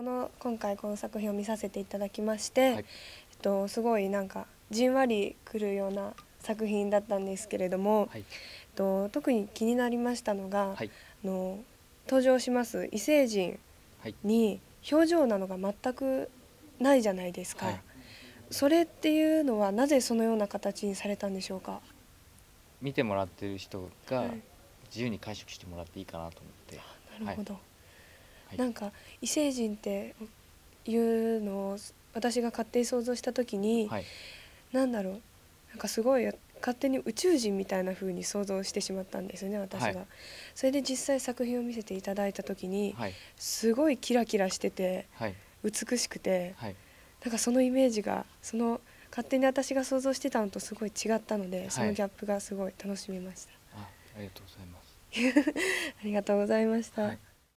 この今回この作品を見させていただきまして、はい、えっと、すごいなんかじんわりくるような作品だったんですけれども、はい、えっと、特に気になりましたのが、はい、あの登場します異星人に表情なのが全くないじゃないですか、はい、それっていうのはなぜそのような形にされたんでしょうか見てもらってる人が自由に解釈してもらっていいかなと思って。なるほど、はいなんか異星人っていうのを私が勝手に想像した時に、はい、なんだろうなんかすごい勝手に宇宙人みたいな風に想像してしまったんですよね私が、はい、それで実際作品を見せていただいた時に、はい、すごいキラキラしてて、はい、美しくて、はい、なんかそのイメージがその勝手に私が想像してたのとすごい違ったので、そのギャップがすごい楽しみましたあありがとうございます ありがとうございました、